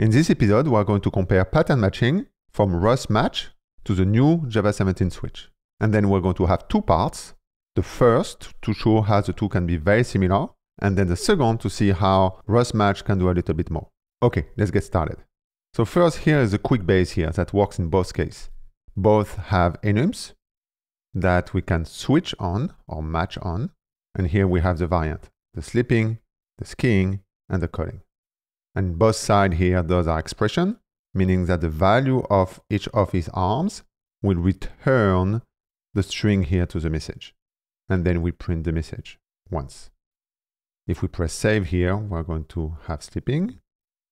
In this episode, we are going to compare pattern matching from Rust Match to the new Java 17 switch. And then we're going to have two parts. The first to show how the two can be very similar, and then the second to see how Rust Match can do a little bit more. Okay, let's get started. So first here is a quick base here that works in both cases. Both have enums that we can switch on or match on. And here we have the variant, the sleeping, the skiing, and the calling. And both side here, those are expression, meaning that the value of each of these arms will return the string here to the message. And then we print the message once. If we press save here, we're going to have sleeping.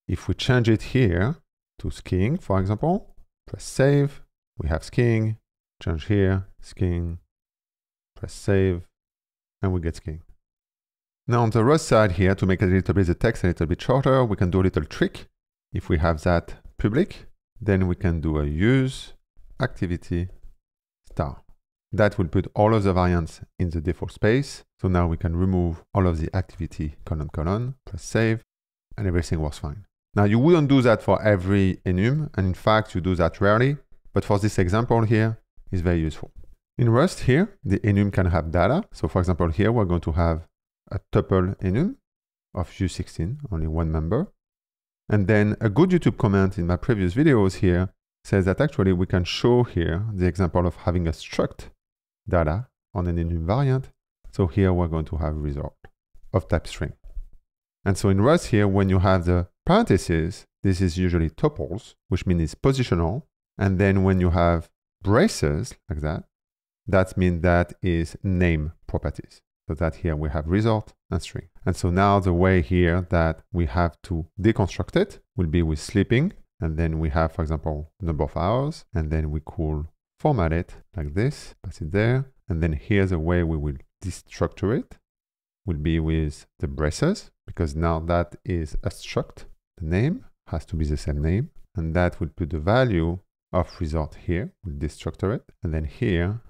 If we change it here to skiing, for example, press save, we have skiing, change here, skiing, press save, and we get skiing. Now on the Rust side here, to make a little bit the text a little bit shorter, we can do a little trick. If we have that public, then we can do a use activity star. That will put all of the variants in the default space. So now we can remove all of the activity colon colon, press save, and everything was fine. Now you wouldn't do that for every enum, and in fact you do that rarely, but for this example here, it's very useful. In Rust here, the enum can have data. So for example here, we're going to have a tuple enum of U16, only one member. And then a good YouTube comment in my previous videos here says that actually we can show here the example of having a struct data on an enum variant. So here we're going to have result of type string. And so in Rust here, when you have the parentheses, this is usually tuples, which means it's positional. And then when you have braces like that, that means that is name properties. So that here we have result and string. And so now the way here that we have to deconstruct it will be with sleeping. And then we have, for example, number of hours. And then we could format it like this, pass it there. And then here's the way we will destructure it will be with the braces because now that is a struct. The name has to be the same name. And that will put the value of result here. We'll destructure it. And then here,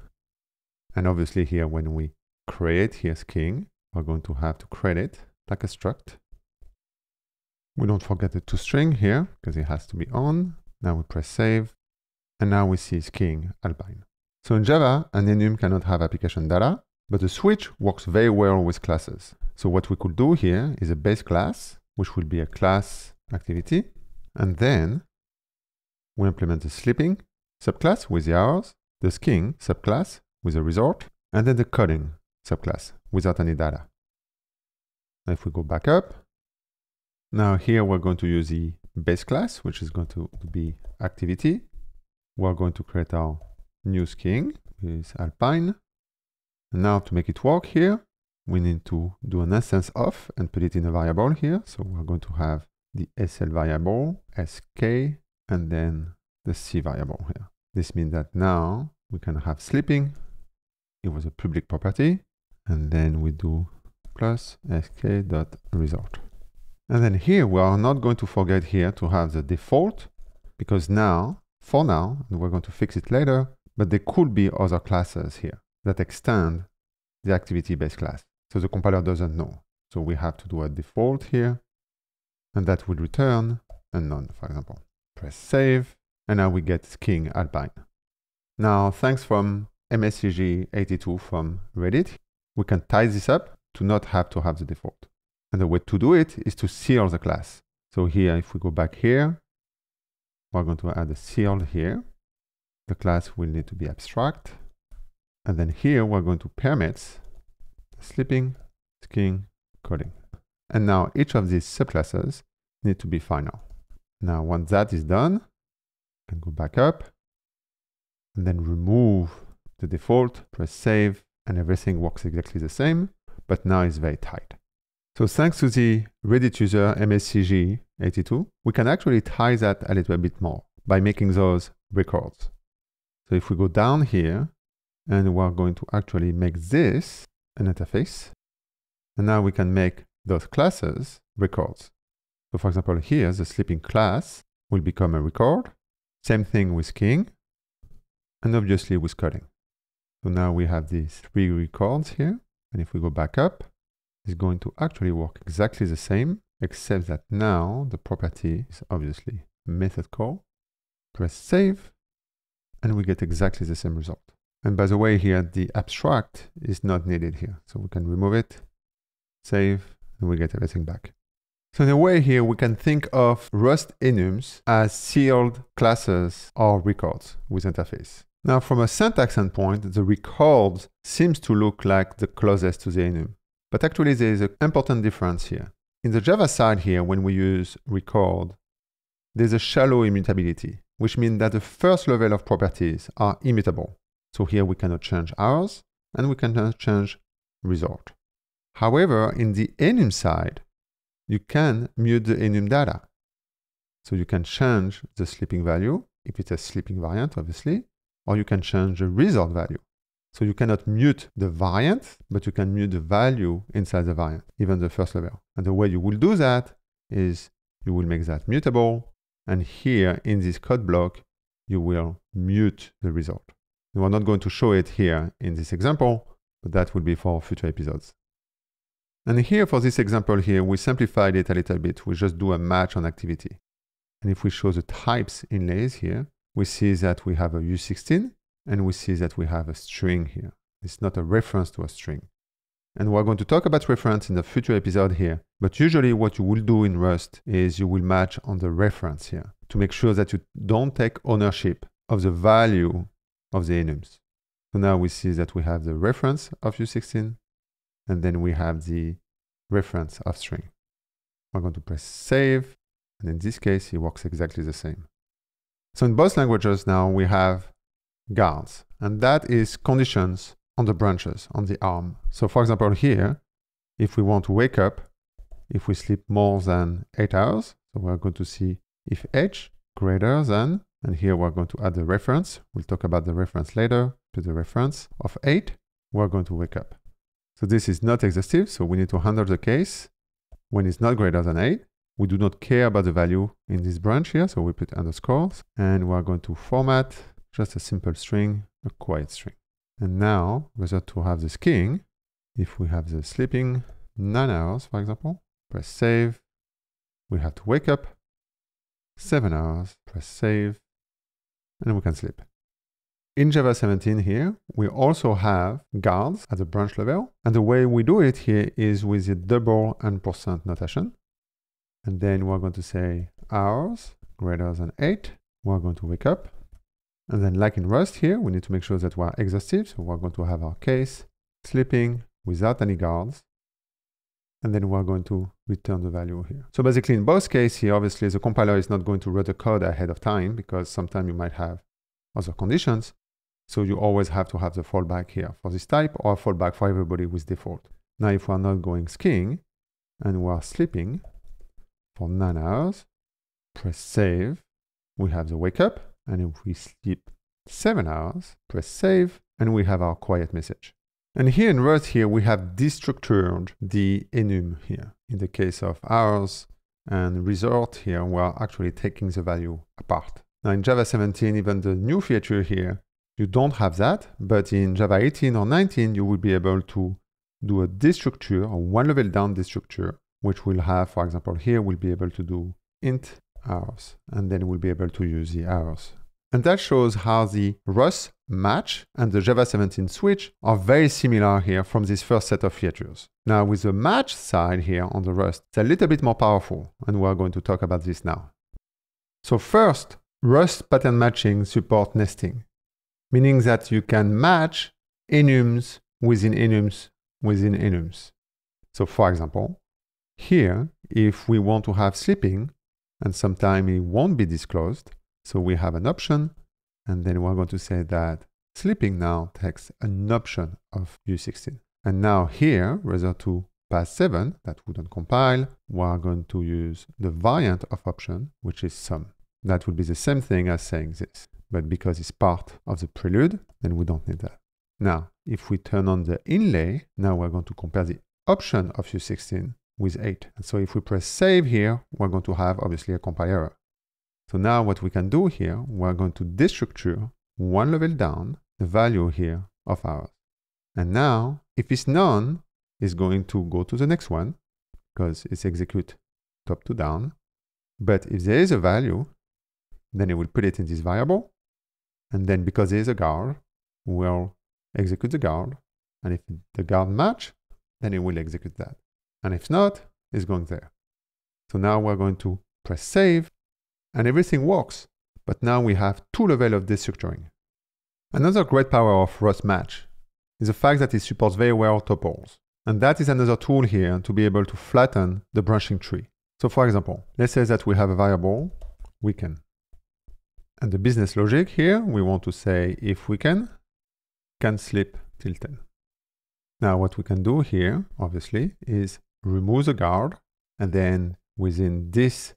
and obviously here when we create here skiing. We're going to have to create it like a struct. We don't forget the toString here because it has to be on. Now we press save. And now we see skiing alpine. So in Java, an enum cannot have application data, but the switch works very well with classes. So what we could do here is a base class, which will be a class activity. And then we implement the sleeping subclass with the hours, the skiing subclass with the resort, and then the coding subclass without any data. If we go back up, now here we're going to use the base class, which is going to be activity. We're going to create our new skiing with alpine. And now to make it work here, we need to do an instance of and put it in a variable here. So we're going to have the SL variable, SK, and then the C variable here. This means that now we can have sleeping. It was a public property and then we do plus sk dot result. And then here we are not going to forget here to have the default because now, for now, and we're going to fix it later, but there could be other classes here that extend the activity-based class. So the compiler doesn't know. So we have to do a default here and that will return a none, for example. Press save and now we get skiing alpine. Now, thanks from MSCG82 from Reddit we can tie this up to not have to have the default. And the way to do it is to seal the class. So here, if we go back here, we're going to add a seal here. The class will need to be abstract. And then here, we're going to permits, sleeping, skiing, coding. And now each of these subclasses need to be final. Now, once that is done, I can go back up and then remove the default, press save, and everything works exactly the same, but now it's very tight. So thanks to the Reddit user MSCG82, we can actually tie that a little bit more by making those records. So if we go down here, and we're going to actually make this an interface, and now we can make those classes records. So for example, here, the sleeping class will become a record. Same thing with king, and obviously with coding. So now we have these three records here. And if we go back up, it's going to actually work exactly the same, except that now the property is obviously method call. Press save, and we get exactly the same result. And by the way here, the abstract is not needed here. So we can remove it, save, and we get everything back. So in a way here, we can think of Rust enums as sealed classes or records with interface. Now from a syntax endpoint, the record seems to look like the closest to the enum. But actually there is an important difference here. In the Java side here, when we use record, there's a shallow immutability, which means that the first level of properties are immutable. So here we cannot change hours, and we cannot change result. However, in the enum side, you can mute the enum data. So you can change the sleeping value, if it's a sleeping variant, obviously, or you can change the result value. So you cannot mute the variant, but you can mute the value inside the variant, even the first level. And the way you will do that is you will make that mutable. And here in this code block, you will mute the result. We are not going to show it here in this example, but that will be for future episodes. And here for this example here, we simplified it a little bit. We just do a match on activity. And if we show the types inlays here, we see that we have a U16 and we see that we have a string here. It's not a reference to a string. And we're going to talk about reference in a future episode here. But usually what you will do in Rust is you will match on the reference here to make sure that you don't take ownership of the value of the enums. So now we see that we have the reference of U16 and then we have the reference of string. We're going to press save. And in this case, it works exactly the same. So in both languages now we have guards, and that is conditions on the branches, on the arm. So for example here, if we want to wake up, if we sleep more than 8 hours, so we're going to see if h greater than, and here we're going to add the reference, we'll talk about the reference later, to the reference of 8, we're going to wake up. So this is not exhaustive, so we need to handle the case when it's not greater than 8, we do not care about the value in this branch here, so we put underscores, and we're going to format just a simple string, a quiet string. And now, whether to have the skiing, if we have the sleeping nine hours, for example, press save, we have to wake up seven hours, press save, and we can sleep. In Java 17 here, we also have guards at the branch level. And the way we do it here is with the double and percent notation. And then we're going to say hours greater than 8. We're going to wake up. And then like in Rust here, we need to make sure that we're exhaustive. So we're going to have our case sleeping without any guards. And then we're going to return the value here. So basically in both cases here, obviously the compiler is not going to run the code ahead of time because sometimes you might have other conditions. So you always have to have the fallback here for this type or fallback for everybody with default. Now, if we're not going skiing and we're sleeping, for 9 hours, press save, we have the wake up, and if we sleep 7 hours, press save, and we have our quiet message. And here in Rust here, we have destructured the enum here. In the case of hours and resort here, we're actually taking the value apart. Now in Java 17, even the new feature here, you don't have that, but in Java 18 or 19, you will be able to do a destructure, a one level down destructure, which will have, for example, here we'll be able to do int hours, and then we'll be able to use the hours. And that shows how the Rust match and the Java 17 switch are very similar here from this first set of features. Now with the match side here on the Rust, it's a little bit more powerful, and we're going to talk about this now. So first, Rust pattern matching support nesting, meaning that you can match enums within enums within enums. So for example, here, if we want to have sleeping, and sometime it won't be disclosed, so we have an option, and then we're going to say that sleeping now takes an option of U16. And now here, rather to pass 7, that wouldn't compile, we're going to use the variant of option, which is sum. That would be the same thing as saying this, but because it's part of the prelude, then we don't need that. Now, if we turn on the inlay, now we're going to compare the option of U16 with 8. so if we press save here, we're going to have obviously a compile error. So now what we can do here, we're going to destructure one level down the value here of ours. And now if it's none, it's going to go to the next one because it's execute top to down. But if there is a value, then it will put it in this variable. And then because there is a guard, we'll execute the guard. And if the guard match, then it will execute that. And if not, it's going there. So now we're going to press save and everything works. But now we have two levels of destructuring. Another great power of Rust Match is the fact that it supports very well tuples, And that is another tool here to be able to flatten the branching tree. So for example, let's say that we have a variable, we can. And the business logic here, we want to say if we can, can sleep till 10. Now what we can do here, obviously, is remove the guard. And then within this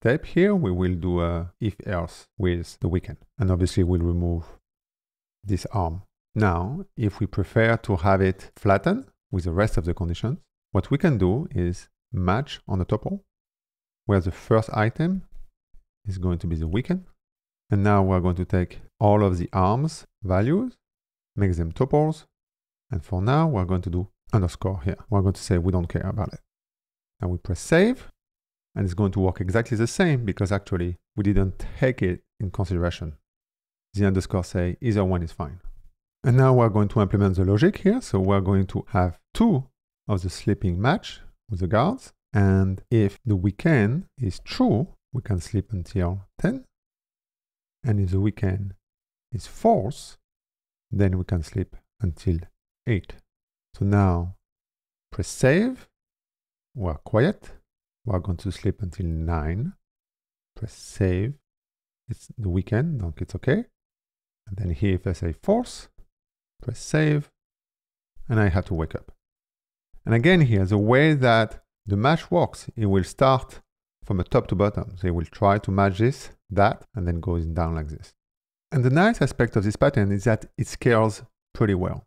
step here, we will do a if else with the weekend. And obviously we'll remove this arm. Now, if we prefer to have it flattened with the rest of the conditions, what we can do is match on the topple, where the first item is going to be the weekend. And now we're going to take all of the arms values, make them topples, And for now, we're going to do underscore here. We're going to say we don't care about it. And we press save, and it's going to work exactly the same because actually we didn't take it in consideration. The underscore say either one is fine. And now we're going to implement the logic here. So we're going to have two of the sleeping match with the guards. And if the weekend is true, we can sleep until 10. And if the weekend is false, then we can sleep until 8. So now press save. We're quiet. We're going to sleep until 9. Press save. It's the weekend, don't? it's okay. And then here if I say force, press save, and I have to wake up. And again here, the way that the match works, it will start from the top to bottom. So it will try to match this, that, and then goes down like this. And the nice aspect of this pattern is that it scales pretty well.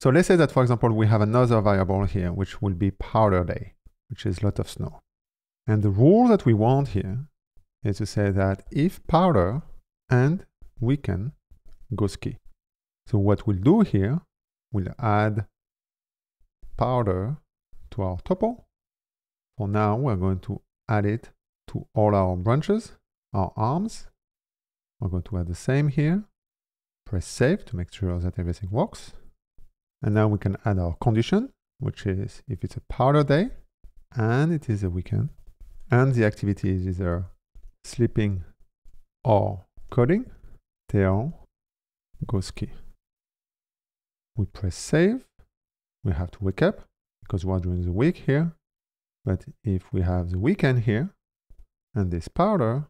So let's say that, for example, we have another variable here, which will be powder day, which is lot of snow. And the rule that we want here is to say that if powder and weekend go ski. So what we'll do here, we'll add powder to our tuple. For now, we're going to add it to all our branches, our arms. We're going to add the same here. Press save to make sure that everything works. And now we can add our condition, which is if it's a powder day and it is a weekend and the activity is either sleeping or coding, Theon goes ski. We press save. We have to wake up because we're during the week here. But if we have the weekend here and this powder,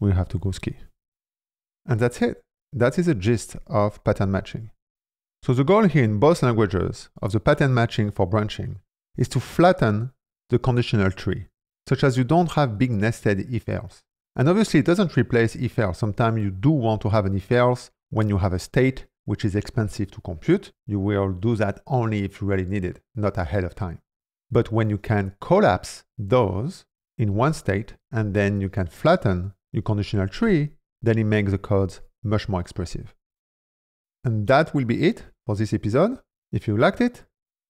we have to go ski. And that's it. That is the gist of pattern matching. So the goal here in both languages of the pattern matching for branching is to flatten the conditional tree, such as you don't have big nested if-else. And obviously it doesn't replace if-else. Sometimes you do want to have an if-else when you have a state which is expensive to compute. You will do that only if you really need it, not ahead of time. But when you can collapse those in one state and then you can flatten your conditional tree, then it makes the codes much more expressive. And that will be it for this episode. If you liked it,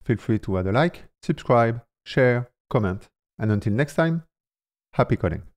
feel free to add a like, subscribe, share, comment. And until next time, happy coding.